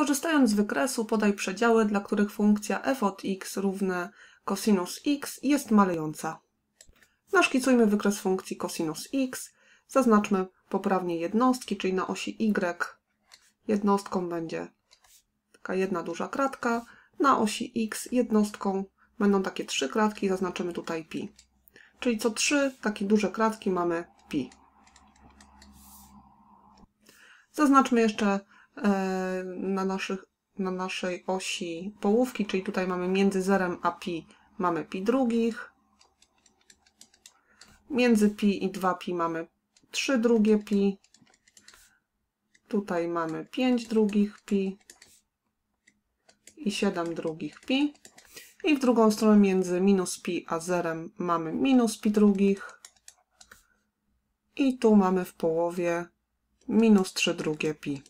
Korzystając z wykresu podaj przedziały, dla których funkcja f od x równe cosinus x jest malejąca. Naszkicujmy wykres funkcji cosinus x, zaznaczmy poprawnie jednostki, czyli na osi y jednostką będzie taka jedna duża kratka, na osi x jednostką będą takie trzy kratki, zaznaczymy tutaj pi. Czyli co trzy takie duże kratki mamy pi. Zaznaczmy jeszcze E, na, naszych, na naszej osi połówki, czyli tutaj mamy między 0 a pi mamy pi drugich, między pi i 2pi mamy 3 drugie pi, tutaj mamy 5 drugich pi i 7 drugich pi. I w drugą stronę między minus pi a zerem mamy minus pi drugich. I tu mamy w połowie minus 3 drugie pi.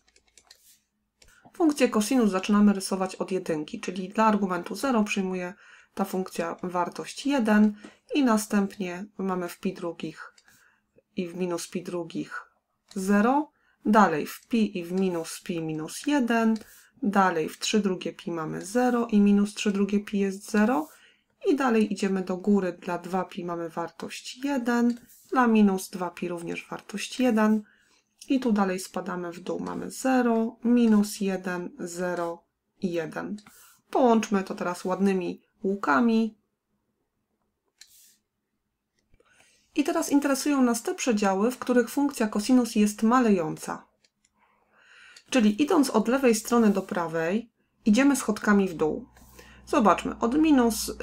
Funkcję cosinus zaczynamy rysować od jedynki, czyli dla argumentu 0 przyjmuje ta funkcja wartość 1 i następnie mamy w pi drugich i w minus pi drugich 0, dalej w pi i w minus pi minus 1, dalej w 3 drugie pi mamy 0 i minus 3 drugie pi jest 0 i dalej idziemy do góry, dla 2 pi mamy wartość 1, dla minus 2 pi również wartość 1, i tu dalej spadamy w dół. Mamy 0, minus 1, 0 i 1. Połączmy to teraz ładnymi łukami. I teraz interesują nas te przedziały, w których funkcja kosinus jest malejąca. Czyli idąc od lewej strony do prawej, idziemy schodkami w dół. Zobaczmy, od minus, yy,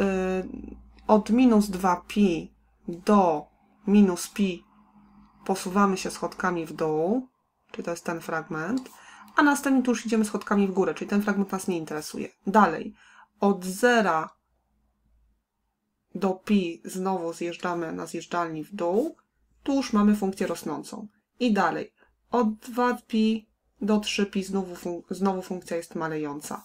od minus 2pi do minus pi posuwamy się schodkami w dół, czyli to jest ten fragment, a następnie tu już idziemy schodkami w górę, czyli ten fragment nas nie interesuje. Dalej, od zera do pi znowu zjeżdżamy na zjeżdżalni w dół, tu już mamy funkcję rosnącą. I dalej, od 2pi do 3pi znowu, fun znowu funkcja jest malejąca.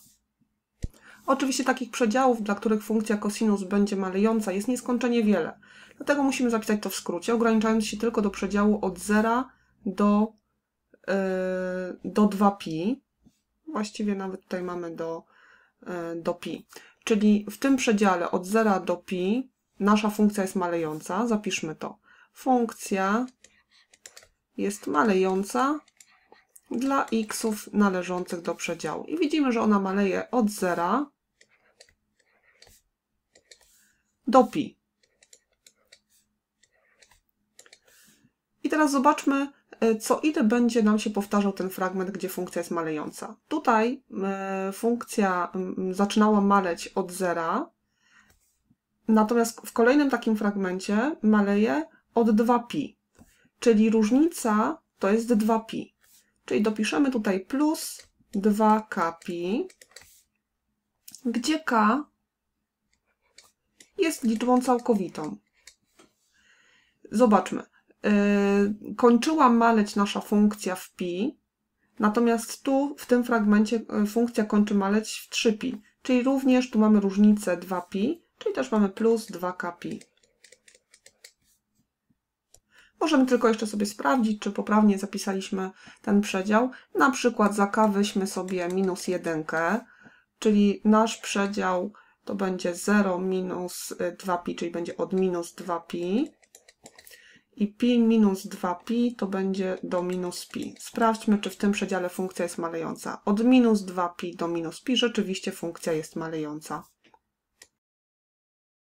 Oczywiście takich przedziałów, dla których funkcja kosinus będzie malejąca, jest nieskończenie wiele. Dlatego musimy zapisać to w skrócie, ograniczając się tylko do przedziału od 0 do, e, do 2pi. Właściwie nawet tutaj mamy do, e, do pi. Czyli w tym przedziale od 0 do pi nasza funkcja jest malejąca. Zapiszmy to. Funkcja jest malejąca dla xów należących do przedziału. I widzimy, że ona maleje od 0 do pi. teraz zobaczmy, e, co ile będzie nam się powtarzał ten fragment, gdzie funkcja jest malejąca. Tutaj funkcja zaczynała maleć od zera, natomiast w kolejnym takim fragmencie maleje od 2pi, czyli różnica to jest 2pi. Czyli dopiszemy tutaj plus 2kpi, gdzie k jest liczbą całkowitą. Zobaczmy. Y, kończyła maleć nasza funkcja w pi, natomiast tu w tym fragmencie y, funkcja kończy maleć w 3pi, czyli również tu mamy różnicę 2pi, czyli też mamy plus 2kpi. Możemy tylko jeszcze sobie sprawdzić, czy poprawnie zapisaliśmy ten przedział. Na przykład za k weźmy sobie minus 1, czyli nasz przedział to będzie 0 minus 2pi, czyli będzie od minus 2pi i pi minus 2pi to będzie do minus pi. Sprawdźmy, czy w tym przedziale funkcja jest malejąca. Od minus 2pi do minus pi rzeczywiście funkcja jest malejąca.